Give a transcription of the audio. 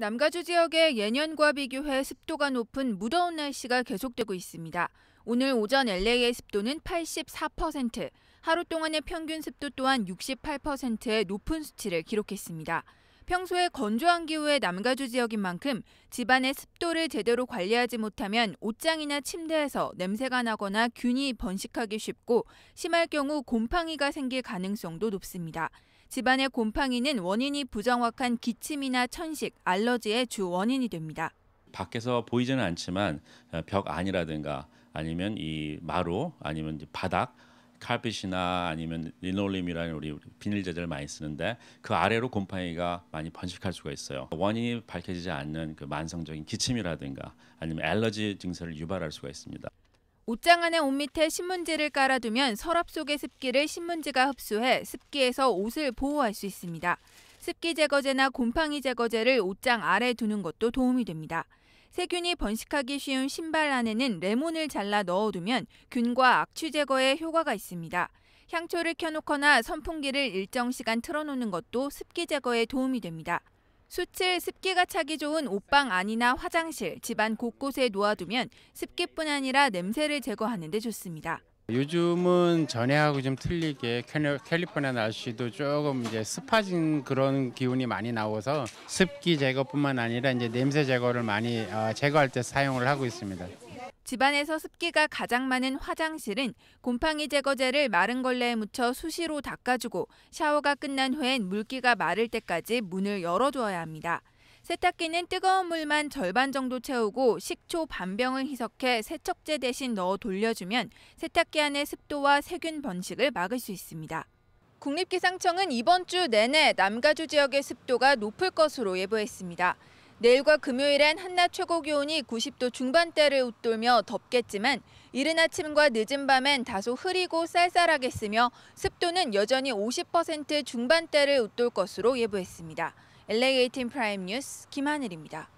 남가주 지역의 예년과 비교해 습도가 높은 무더운 날씨가 계속되고 있습니다. 오늘 오전 LA의 습도는 84%, 하루 동안의 평균 습도 또한 68%의 높은 수치를 기록했습니다. 평소에 건조한 기후의 남가주 지역인 만큼 집안의 습도를 제대로 관리하지 못하면 옷장이나 침대에서 냄새가 나거나 균이 번식하기 쉽고 심할 경우 곰팡이가 생길 가능성도 높습니다. 집안의 곰팡이는 원인이 부정확한 기침이나 천식, 알러지의 주 원인이 됩니다. 밖에서 보이지는 않지만 어, 벽 안이라든가 아니면 이 마루 아니면 바닥 카펫이나 아니면 리놀림이라는 우리 비닐 재질 많이 쓰는데 그 아래로 곰팡이가 많이 번식할 수가 있어요. 원인이 밝혀지지 않는 그 만성적인 기침이라든가 아니면 알러지 증세를 유발할 수가 있습니다. 옷장 안에 옷 밑에 신문지를 깔아두면 서랍 속의 습기를 신문지가 흡수해 습기에서 옷을 보호할 수 있습니다. 습기 제거제나 곰팡이 제거제를 옷장 아래 두는 것도 도움이 됩니다. 세균이 번식하기 쉬운 신발 안에는 레몬을 잘라 넣어두면 균과 악취 제거에 효과가 있습니다. 향초를 켜놓거나 선풍기를 일정 시간 틀어놓는 것도 습기 제거에 도움이 됩니다. 숯을 습기가 차기 좋은 옷방 안이나 화장실, 집안 곳곳에 놓아두면 습기뿐 아니라 냄새를 제거하는 데 좋습니다. 요즘은 전해하고 좀 틀리게 캘리포니아 날씨도 조금 이제 습해진 그런 기운이 많이 나와서 습기 제거뿐만 아니라 이제 냄새 제거를 많이 어, 제거할 때 사용을 하고 있습니다. 집안에서 습기가 가장 많은 화장실은 곰팡이 제거제를 마른 걸레에 묻혀 수시로 닦아주고 샤워가 끝난 후엔 물기가 마를 때까지 문을 열어두어야 합니다. 세탁기는 뜨거운 물만 절반 정도 채우고 식초 반병을 희석해 세척제 대신 넣어 돌려주면 세탁기 안의 습도와 세균 번식을 막을 수 있습니다. 국립기상청은 이번 주 내내 남가주 지역의 습도가 높을 것으로 예보했습니다. 내일과 금요일엔 한낮 최고 기온이 90도 중반대를 웃돌며 덥겠지만 이른 아침과 늦은 밤엔 다소 흐리고 쌀쌀하겠으며 습도는 여전히 50% 중반대를 웃돌 것으로 예보했습니다. LA 18 프라임 뉴스 김하늘입니다.